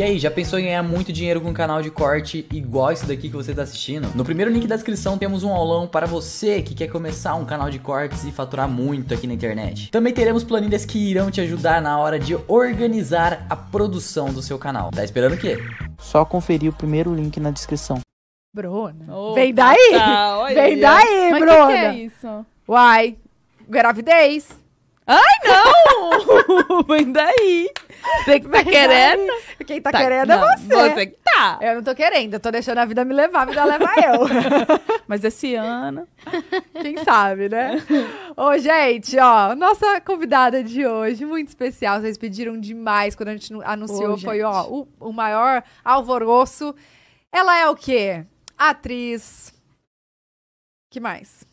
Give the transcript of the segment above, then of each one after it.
E aí, já pensou em ganhar muito dinheiro com um canal de corte igual esse daqui que você está assistindo? No primeiro link da descrição temos um aulão para você que quer começar um canal de cortes e faturar muito aqui na internet. Também teremos planilhas que irão te ajudar na hora de organizar a produção do seu canal. Tá esperando o quê? Só conferir o primeiro link na descrição. Bruna. vem daí! Tá, Vem daí, Mas Bruna! Que que é isso? Uai, gravidez. Ai, não! Vem daí! Você que tá querendo? Quem tá, tá querendo é não, é você. Você que tá. Eu não tô querendo, eu tô deixando a vida me levar, a vida leva eu. Mas esse ano, quem sabe, né? Ô, gente, ó, nossa convidada de hoje, muito especial. Vocês pediram demais quando a gente anunciou, Ô, gente. foi, ó, o, o maior alvoroço. Ela é o quê? Atriz. Que mais?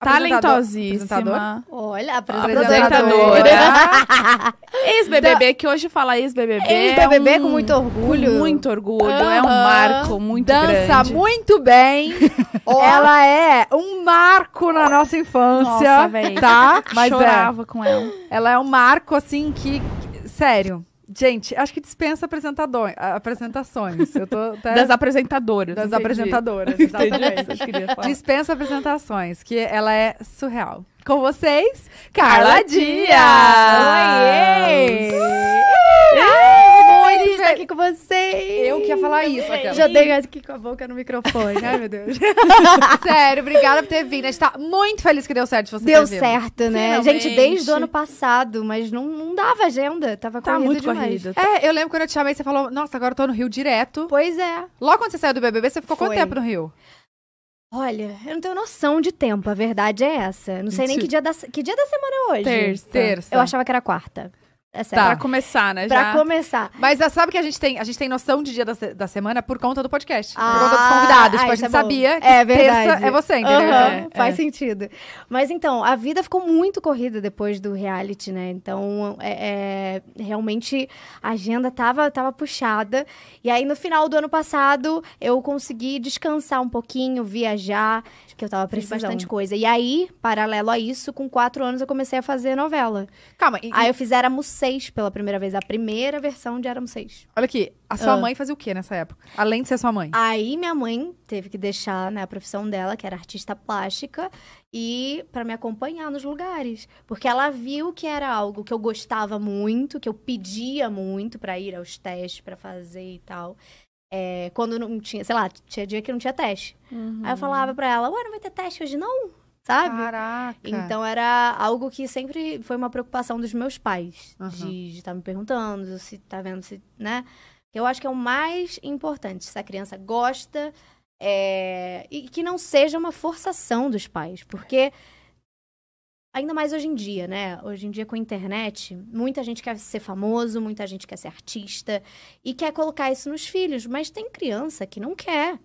Talentosíssima. Olha, apresentadora. apresentadora. Ex-BBB, que hoje fala ex-BBB. Ex-BBB é um... com muito orgulho. Com muito orgulho. Uh -huh. É um marco muito Dança grande. Dança muito bem. Oh. Ela é um marco na nossa infância. Nossa, velho. Tá? Mas é. Chorava é. com ela. Ela é um marco, assim, que... Sério. Gente, acho que dispensa apresentações. Eu tô até... Das apresentadoras. Das entendi. apresentadoras, exatamente. dispensa apresentações, que ela é surreal. Com vocês, Carla, Dias! Dias! Oiê! Uh! com vocês. Eu que ia falar isso, aquela. Já dei aqui com a boca no microfone. Ai, meu Deus. Sério, obrigada por ter vindo. A gente tá muito feliz que deu certo de você Deu ter certo, vindo. né? Finalmente. Gente, desde o ano passado, mas não, não dava agenda. Tava tá muito demais. Tá. É, eu lembro quando eu te chamei, você falou, nossa, agora eu tô no Rio direto. Pois é. Logo quando você saiu do BBB, você ficou Foi. quanto tempo no Rio? Olha, eu não tenho noção de tempo, a verdade é essa. Não sei nem que dia da, que dia da semana é hoje. Terça. Terça. Eu achava que era quarta. É Essa tá. É pra começar, né? Pra já. começar. Mas ah, sabe que a gente tem, a gente tem noção de dia da, da semana por conta do podcast. Ah, por conta dos ah, convidados. Tipo, ah, a gente é sabia que é, verdade. é você, entendeu? Uhum, é, faz sentido. Mas então, a vida ficou muito corrida depois do reality, né? Então, é, realmente a agenda tava, tava puxada. E aí, no final do ano passado, eu consegui descansar um pouquinho, viajar que eu tava precisando. Fiz bastante coisa. E aí, paralelo a isso, com quatro anos eu comecei a fazer novela. Calma. E, aí eu fiz Éramos Seis pela primeira vez, a primeira versão de Éramos Seis. Olha aqui, a sua ah. mãe fazia o que nessa época? Além de ser sua mãe? Aí minha mãe teve que deixar né, a profissão dela, que era artista plástica, e para me acompanhar nos lugares, porque ela viu que era algo que eu gostava muito, que eu pedia muito para ir aos testes, para fazer e tal. É, quando não tinha, sei lá, tinha dia que não tinha teste. Uhum. Aí eu uhum. falava pra ela, ué, não vai ter teste hoje não? Sabe? Caraca. Então era algo que sempre foi uma preocupação dos meus pais. Uhum. De estar tá me perguntando se tá vendo, se, né? Que eu acho que é o mais importante. Se a criança gosta, é... e que não seja uma forçação dos pais. Porque Ainda mais hoje em dia, né? Hoje em dia com a internet, muita gente quer ser famoso, muita gente quer ser artista e quer colocar isso nos filhos, mas tem criança que não quer.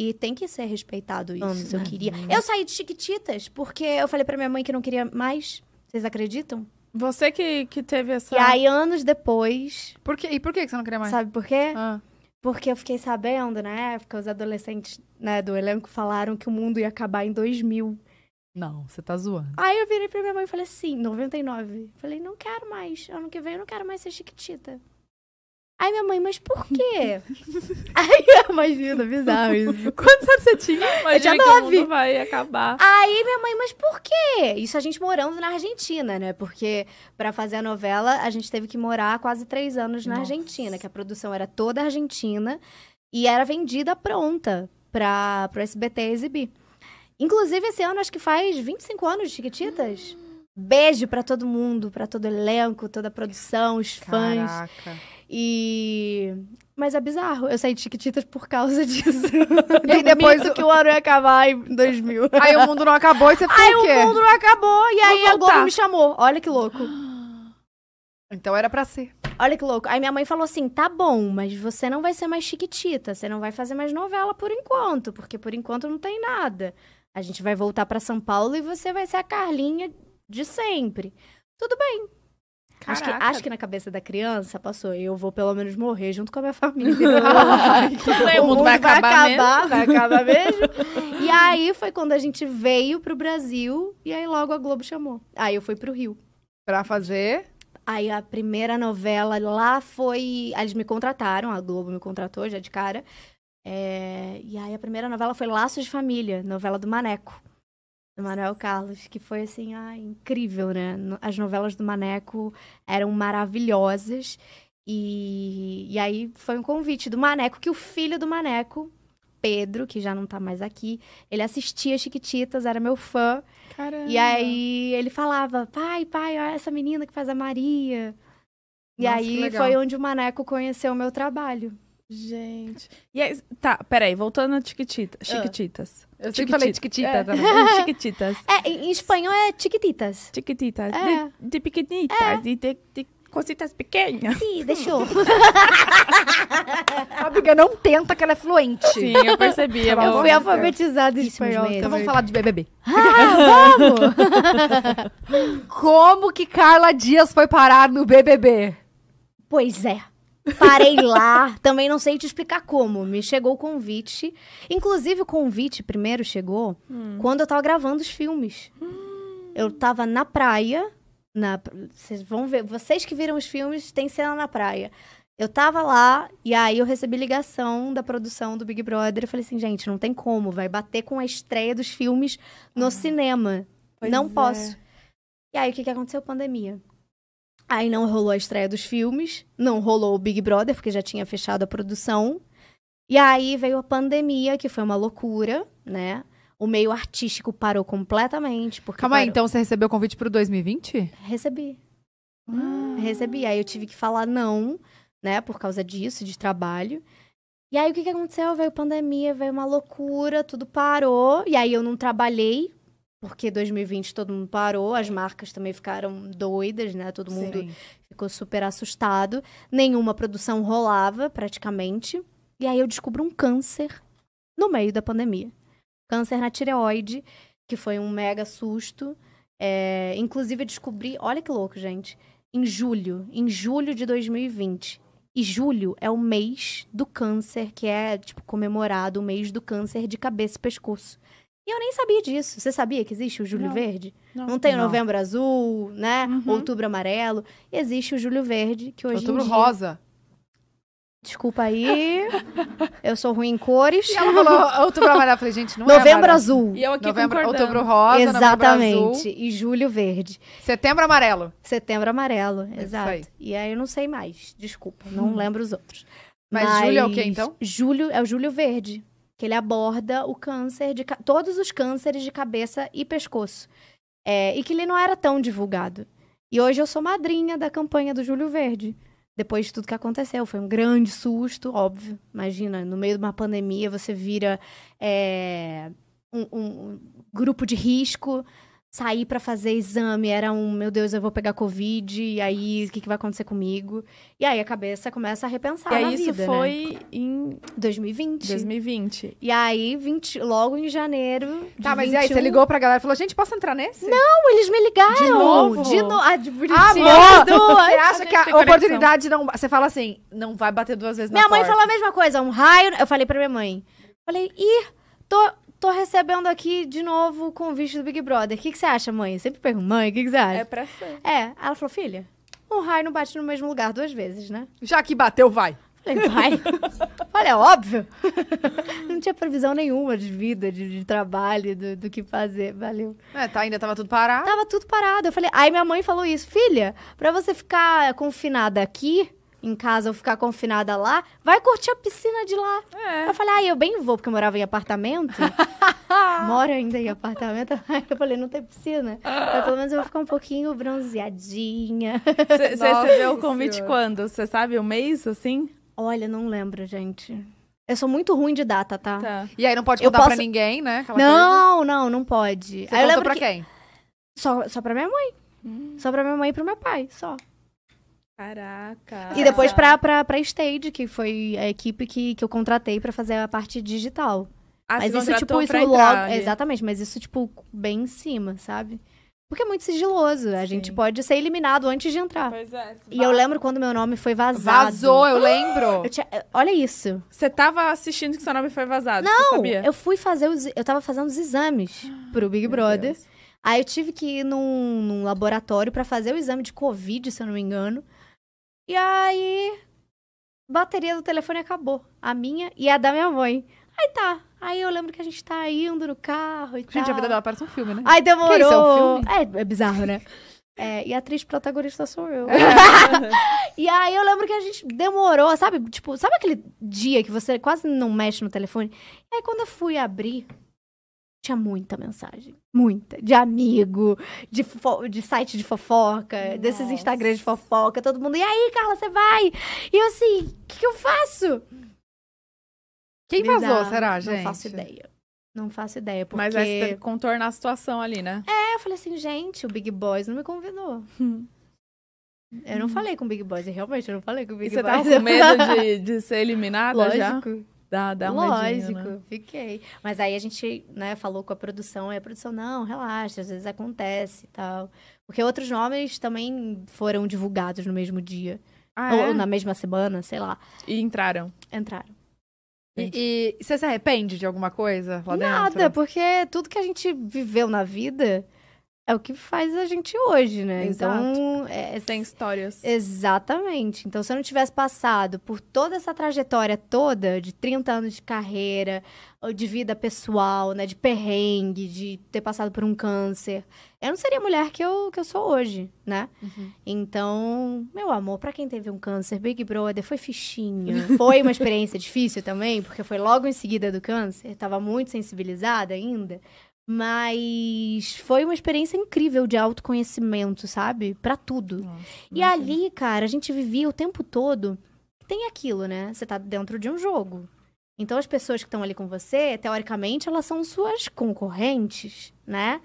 E tem que ser respeitado isso. eu né? queria. Eu saí de Chiquititas porque eu falei para minha mãe que não queria mais. Vocês acreditam? Você que, que teve essa. E aí, anos depois. Por quê? E por que você não queria mais? Sabe por quê? Ah. Porque eu fiquei sabendo, na época, os adolescentes né, do elenco falaram que o mundo ia acabar em 2000. Não, você tá zoando. Aí eu virei pra minha mãe e falei assim, 99. Falei, não quero mais. Ano que vem eu não quero mais ser chiquitita. Aí minha mãe, mas por quê? Aí, imagina, bizarro isso. Quantos anos você tinha? Imagina eu tinha nove. vai acabar. Aí minha mãe, mas por quê? Isso a gente morando na Argentina, né? Porque para fazer a novela, a gente teve que morar quase três anos na Nossa. Argentina, que a produção era toda argentina e era vendida pronta pra, pro SBT exibir. Inclusive, esse ano acho que faz 25 anos de Chiquititas. Hum. Beijo para todo mundo, para todo elenco, toda a produção, os Caraca. fãs. E. Mas é bizarro, eu saí de Chiquititas por causa disso. e depois o que o ano ia acabar em 2000. Aí o mundo não acabou e você ficou aí, o quê? Aí o mundo não acabou e aí o Globo me chamou. Olha que louco. Então era para ser. Olha que louco. Aí minha mãe falou assim: tá bom, mas você não vai ser mais chiquitita, você não vai fazer mais novela por enquanto, porque por enquanto não tem nada. A gente vai voltar para São Paulo e você vai ser a Carlinha de sempre. Tudo bem. Acho que, acho que, na cabeça da criança passou, eu vou pelo menos morrer junto com a minha família. o, o mundo vai acabar, vai acabar, vai acabar mesmo. e aí foi quando a gente veio pro Brasil e aí logo a Globo chamou. Aí eu fui pro Rio. Pra fazer? Aí a primeira novela lá foi. Eles me contrataram, a Globo me contratou já de cara. É... E aí a primeira novela foi Laços de Família, novela do Maneco, do Manuel Carlos, que foi assim, ah, incrível, né? As novelas do Maneco eram maravilhosas. E, e aí foi um convite do Maneco, que o filho do Maneco, Pedro, que já não tá mais aqui, ele assistia Chiquititas, era meu fã. Caramba. E aí ele falava: pai, pai, olha essa menina que faz a Maria. E Nossa, aí foi onde o Maneco conheceu o meu trabalho. Gente. E aí, tá, peraí, voltando a Chiquitita, ah. Chiquititas. Ah, eu sempre falei Chiquitita é. também. Tá chiquititas. É, em espanhol é Chiquititas. Chiquititas. É. De, de pequenitas. É. De, de, de cositas pequenas. Sim, deixou. a não tenta que ela é fluente. Sim, eu percebi. Tá é eu fui alfabetizada em espanhol. Então vamos falar de BBB. Ah, vamos! Como que Carla Dias foi parar no BBB? Pois é. Parei lá, também não sei te explicar como. Me chegou o convite. Inclusive, o convite primeiro chegou hum. quando eu tava gravando os filmes. Hum. Eu tava na praia. Na, vocês vão ver, vocês que viram os filmes, tem cena na praia. Eu tava lá e aí eu recebi ligação da produção do Big Brother. Eu falei assim, gente, não tem como, vai bater com a estreia dos filmes no ah, cinema. não é. posso. E aí, o que, que aconteceu? Pandemia. Aí não rolou a estreia dos filmes, não rolou o Big Brother, porque já tinha fechado a produção. E aí veio a pandemia, que foi uma loucura, né? O meio artístico parou completamente. Porque Calma parou. aí, então você recebeu o convite pro 2020? Recebi. Ah. Recebi. Aí eu tive que falar não, né? Por causa disso, de trabalho. E aí o que, que aconteceu? Veio pandemia, veio uma loucura, tudo parou. E aí eu não trabalhei porque 2020 todo mundo parou, as marcas também ficaram doidas, né? Todo mundo Sim. ficou super assustado. Nenhuma produção rolava, praticamente. E aí eu descubro um câncer no meio da pandemia. Câncer na tireoide, que foi um mega susto. É, inclusive, eu descobri, olha que louco, gente, em julho, em julho de 2020. E julho é o mês do câncer, que é, tipo, comemorado o mês do câncer de cabeça e pescoço. E eu nem sabia disso. Você sabia que existe o Júlio não, Verde? Não, não tem o Novembro Azul, né? Uhum. Outubro Amarelo. Existe o Júlio Verde, que hoje Outubro em dia... Rosa. Desculpa aí, eu sou ruim em cores. E ela falou outubro amarelo. Eu falei, gente, não Novembro é Novembro azul. E eu aqui Novembro, Outubro rosa, Exatamente. Novembro azul. E julho verde. Setembro amarelo. Setembro amarelo, é exato. Aí. E aí eu não sei mais, desculpa, não hum. lembro os outros. Mas, Mas julho é o que, então? Julho é o julho verde que ele aborda o câncer de todos os cânceres de cabeça e pescoço. É, e que ele não era tão divulgado. E hoje eu sou madrinha da campanha do Júlio Verde. Depois de tudo que aconteceu, foi um grande susto, óbvio. Imagina, no meio de uma pandemia, você vira é, um, um grupo de risco, sair para fazer exame era um, meu Deus, eu vou pegar Covid, e aí o que, que vai acontecer comigo? E aí a cabeça começa a repensar. E aí isso vida, né? foi né? em 2020. 2020. E aí, 20, logo em janeiro. Tá, mas 21... e aí você ligou pra galera e falou: gente, posso entrar nesse? Não, eles me ligaram. De novo. De novo. Ah, de Amor! Duas. Você acha que a oportunidade conexão. não. Você fala assim, não vai bater duas vezes minha na Minha mãe porta. falou a mesma coisa, um raio. Eu falei pra minha mãe. Falei, ih, tô tô recebendo aqui de novo o convite do Big Brother. O que, que você acha, mãe? Eu sempre pergunto, mãe, o que, que você acha? É pra ser. É. Ela falou, filha, um raio não bate no mesmo lugar duas vezes, né? Já que bateu, vai. Falei, vai. Olha, é óbvio. não tinha previsão nenhuma de vida, de, de trabalho, do, do, que fazer. Valeu. É, tá, ainda tava tudo parado? Tava tudo parado. Eu falei, aí minha mãe falou isso, filha, pra você ficar confinada aqui em casa ou ficar confinada lá, vai curtir a piscina de lá. É. Eu falei, ah, eu bem vou, porque eu morava em apartamento. Moro ainda em apartamento. Aí eu falei, não tem piscina. Mas pelo menos eu vou ficar um pouquinho bronzeadinha. Você recebeu o convite quando? Você sabe, um mês, assim? Olha, não lembro, gente. Eu sou muito ruim de data, tá? tá. E aí não pode contar posso... pra ninguém, né? Aquela não, coisa. não, não pode. Você aí eu pra que... quem? Só, só pra minha mãe. Hum. Só pra minha mãe e pro meu pai, só. Caraca. E depois pra, pra, pra Stage, que foi a equipe que, que eu contratei para fazer a parte digital. Ah, mas isso, tipo, isso logo. Exatamente, mas isso, tipo, bem em cima, sabe? Porque é muito sigiloso. A Sim. gente pode ser eliminado antes de entrar. Pois é. E eu lembro quando meu nome foi vazado. Vazou, eu lembro. Eu tinha... Eh, olha isso. Você tava assistindo que seu nome foi vazado? Não, sabia? eu fui fazer os... Eu tava fazendo os exames pro Big Brother. Aí eu tive que ir num, num laboratório para fazer o exame de Covid, se eu não me engano. E aí, bateria do telefone acabou. A minha e a da minha mãe. Aí tá. Aí eu lembro que a gente tá indo no carro e gente, tal. Gente, a vida dela parece um filme, né? Aí demorou. Que isso, é, um filme? É, é bizarro, né? é, e a atriz protagonista sou eu. É. e aí eu lembro que a gente demorou, sabe? Tipo, sabe aquele dia que você quase não mexe no telefone? E aí quando eu fui abrir, tinha muita mensagem. Muita. De amigo, de, de site de fofoca, Nossa. desses Instagrams de fofoca, todo mundo. E aí, Carla, você vai? E eu assim, o que, que, eu faço? Quem Me vazou, dá, será, gente? Não faço ideia. Não faço ideia, porque... Mas vai contornar a situação ali, né? É, eu falei assim, gente, o Big Boys não me convidou. eu não uhum. falei com o Big Boys, realmente, eu não falei com o Big Boys. E você tava com medo de, de ser eliminada Lógico. já? Dá, dá uma né? Lógico, né? fiquei. Mas aí a gente, né, falou com a produção, e a produção, não, relaxa, às vezes acontece e tal. Porque outros nomes também foram divulgados no mesmo dia. Ah, ou, é? ou na mesma semana, sei lá. E entraram? Entraram. E, e, você se arrepende de alguma coisa lá Nada, dentro? Nada, porque tudo que a gente viveu na vida é o que faz a gente hoje, né? Então, Exato. Então, é... tem histórias. Exatamente. Então, se eu não tivesse passado por toda essa trajetória toda de 30 anos de carreira, de vida pessoal, né, de perrengue, de ter passado por um câncer, eu não seria a mulher que eu, que eu sou hoje, né? Uhum. Então, meu amor, para quem teve um câncer, Big Brother foi fichinho. Foi uma experiência difícil também, porque foi logo em seguida do câncer, tava muito sensibilizada ainda. Mas foi uma experiência incrível de autoconhecimento, sabe? Para tudo. Nossa, e ali, cara, a gente vivia o tempo todo. Tem aquilo, né? Você tá dentro de um jogo. Então as pessoas que estão ali com você, teoricamente, elas são suas concorrentes, né?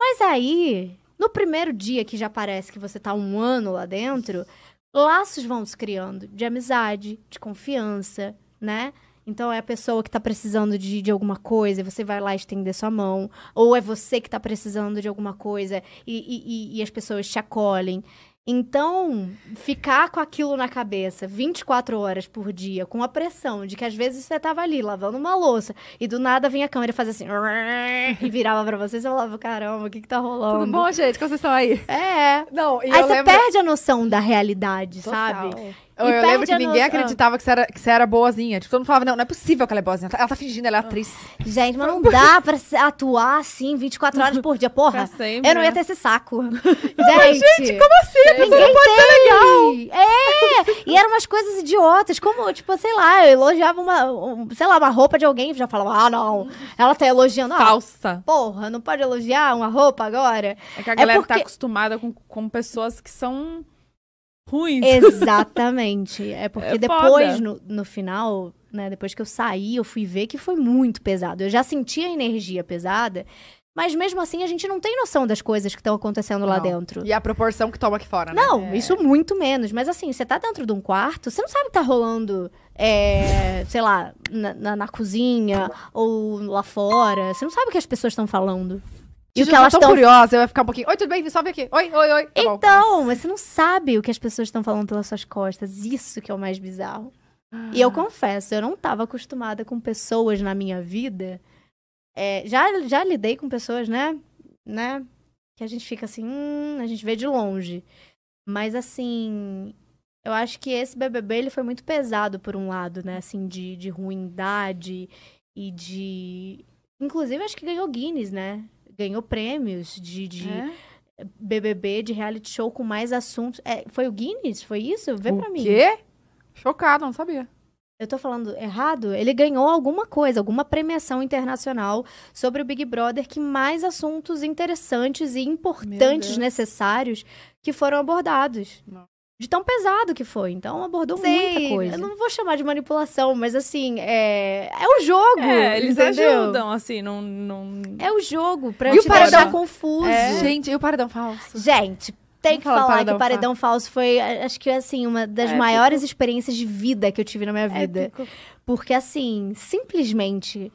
Mas aí, no primeiro dia que já parece que você tá um ano lá dentro, laços vão se criando de amizade, de confiança, né? Então é a pessoa que está precisando de, de alguma coisa, e você vai lá estender sua mão. Ou é você que está precisando de alguma coisa e, e, e, as pessoas te acolhem. Então, ficar com aquilo na cabeça 24 horas por dia, com a pressão de que às vezes você tava ali lavando uma louça e do nada vinha a câmera e fazia assim e virava para você e você falava: caramba, o que, que tá rolando? Tudo bom, gente? Como vocês estão aí? É. Não, aí você lembro... perde a noção da realidade, Total. sabe? eu, eu lembro que ninguém no... acreditava que você, era, que você era boazinha. Tipo, todo mundo falava, não, não é possível que ela é boazinha. Ela tá fingindo, ela é atriz. Gente, mas não dá pra atuar assim 24 horas por dia, porra. eu não ia né? ter esse saco. gente, gente, como assim? A pessoa não pode ser legal. É! E eram umas coisas idiotas, como, tipo, sei lá, eu elogiava uma, um, sei lá, uma roupa de alguém, e já falava, ah, não, ela tá elogiando. Ah, Falsa. Porra, não pode elogiar uma roupa agora? É que a galera é tá porque... tá acostumada com, com pessoas que são ruins. Exatamente. É, é porque é depois, no, no final, né, depois que eu saí, eu fui ver que foi muito pesado. Eu já sentia a energia pesada, mas mesmo assim a gente não tem noção das coisas que estão acontecendo não. lá dentro. E a proporção que toma aqui fora, né? Não, é... isso muito menos. Mas assim, você tá dentro de um quarto, você não sabe o que tá rolando, é, sei lá, na, na, na cozinha ou lá fora. Você não sabe o que as pessoas estão falando. E o que elas estão curiosa, eu ia ficar um pouquinho. Oi, tudo bem? vem aqui. Oi, oi, oi. Tá então, bom. você não sabe o que as pessoas estão falando pelas suas costas. Isso que é o mais bizarro. Ah. E eu ah. confesso, eu não estava acostumada com pessoas na minha vida. É, já, já lidei com pessoas, né? Né? Que a gente fica assim, hum, a gente vê de longe. Mas assim, eu acho que esse BBB ele foi muito pesado por um lado, né? Assim, de, de ruindade e de. Inclusive, acho que ganhou Guinness, né? ganhou prêmios de, de é? BBB, de reality show com mais assuntos. É, foi o Guinness? Foi isso? Vê o pra mim. quê? Chocado, não sabia. Eu tô falando errado? Ele ganhou alguma coisa, alguma premiação internacional sobre o Big Brother que mais assuntos interessantes e importantes, necessários, que foram abordados. Não de tão pesado que foi. Então abordou muita coisa. Eu não vou chamar de manipulação, mas assim, é, é o jogo. É, eles entendeu? ajudam, assim, não, não. É o jogo, pra e te o paredão deixar... confuso. É. Gente, e o paredão falso? Gente. Tem que falar paredão que o Paredão falso. foi, acho que, assim, uma das é, maiores épico. experiências de vida que eu tive na minha é, vida. Épico. Porque, assim, simplesmente,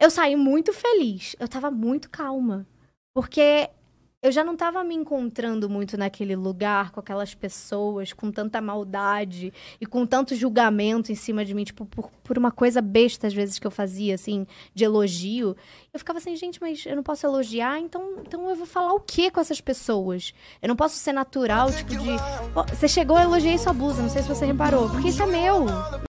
eu saí muito feliz. Eu tava muito calma. Porque eu já não estava me encontrando muito naquele lugar, com aquelas pessoas, com tanta maldade e com tanto julgamento em cima de mim, tipo, por, por uma coisa besta às vezes que eu fazia, assim, de elogio. Eu ficava assim, gente, mas eu não posso elogiar, então, então eu vou falar o que com essas pessoas? Eu não posso ser natural, tipo, de. Você chegou, eu elogiei sua blusa, não sei se você reparou, porque isso é meu.